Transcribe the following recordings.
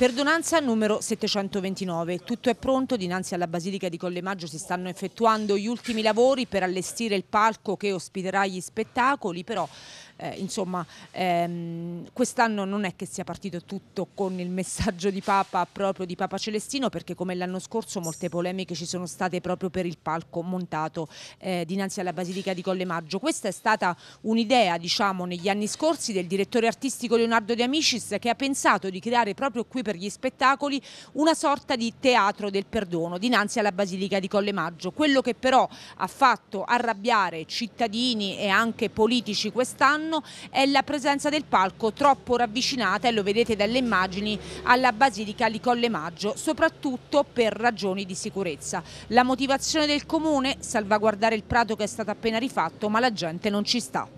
Perdonanza numero 729. Tutto è pronto, dinanzi alla Basilica di Collemaggio si stanno effettuando gli ultimi lavori per allestire il palco che ospiterà gli spettacoli, però eh, insomma ehm, quest'anno non è che sia partito tutto con il messaggio di Papa proprio di Papa Celestino perché come l'anno scorso molte polemiche ci sono state proprio per il palco montato eh, dinanzi alla Basilica di Colle Maggio. Questa è stata un'idea diciamo negli anni scorsi del direttore artistico Leonardo De Amicis che ha pensato di creare proprio qui per gli spettacoli una sorta di teatro del perdono dinanzi alla Basilica di Colle Maggio. Quello che però ha fatto arrabbiare cittadini e anche politici quest'anno quest'anno è la presenza del palco troppo ravvicinata e lo vedete dalle immagini alla Basilica di Colle Maggio, soprattutto per ragioni di sicurezza. La motivazione del comune? Salvaguardare il prato che è stato appena rifatto ma la gente non ci sta.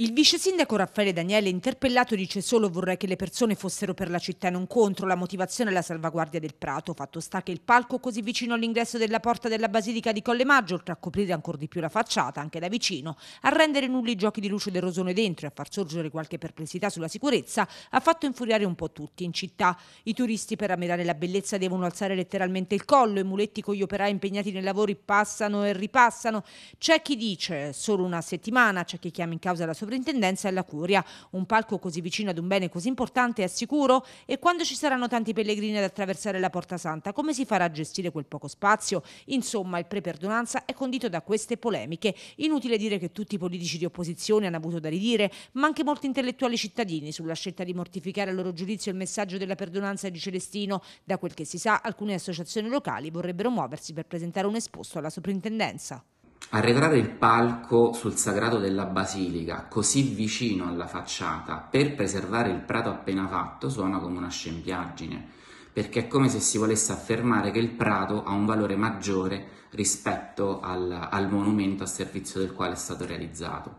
Il vice sindaco Raffaele Daniele, interpellato, dice solo vorrei che le persone fossero per la città e non contro, la motivazione è la salvaguardia del prato, fatto sta che il palco così vicino all'ingresso della porta della Basilica di Colle Maggio, oltre a coprire ancora di più la facciata, anche da vicino, a rendere nulli i giochi di luce del Rosone dentro e a far sorgere qualche perplessità sulla sicurezza, ha fatto infuriare un po' tutti in città. I turisti per ammirare la bellezza devono alzare letteralmente il collo, i muletti con gli operai impegnati nei lavori passano e ripassano. C'è chi dice solo una settimana, c'è chi chiama in causa la sovranità, Sovrintendenza e alla Curia. Un palco così vicino ad un bene così importante è sicuro? E quando ci saranno tanti pellegrini ad attraversare la Porta Santa, come si farà a gestire quel poco spazio? Insomma, il pre-perdonanza è condito da queste polemiche. Inutile dire che tutti i politici di opposizione hanno avuto da ridire, ma anche molti intellettuali cittadini sulla scelta di mortificare a loro giudizio il messaggio della perdonanza di Celestino. Da quel che si sa, alcune associazioni locali vorrebbero muoversi per presentare un esposto alla soprintendenza. Arretrare il palco sul sagrato della basilica, così vicino alla facciata, per preservare il prato appena fatto, suona come una scempiaggine, perché è come se si volesse affermare che il prato ha un valore maggiore rispetto al, al monumento a servizio del quale è stato realizzato.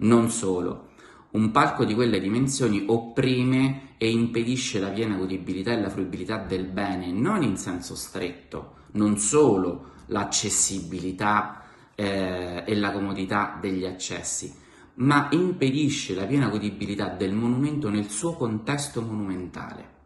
Non solo, un palco di quelle dimensioni opprime e impedisce la piena godibilità e la fruibilità del bene, non in senso stretto, non solo l'accessibilità eh, e la comodità degli accessi, ma impedisce la piena godibilità del monumento nel suo contesto monumentale.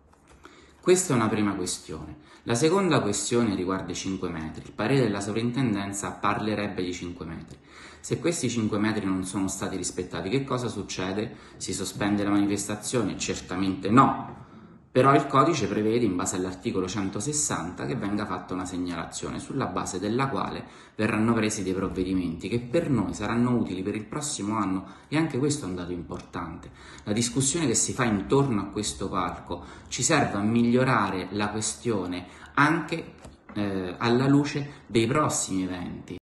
Questa è una prima questione. La seconda questione riguarda i 5 metri. Il parere della sovrintendenza parlerebbe di 5 metri. Se questi 5 metri non sono stati rispettati, che cosa succede? Si sospende la manifestazione? Certamente no, però il codice prevede, in base all'articolo 160, che venga fatta una segnalazione sulla base della quale verranno presi dei provvedimenti che per noi saranno utili per il prossimo anno e anche questo è un dato importante. La discussione che si fa intorno a questo parco ci serve a migliorare la questione anche eh, alla luce dei prossimi eventi.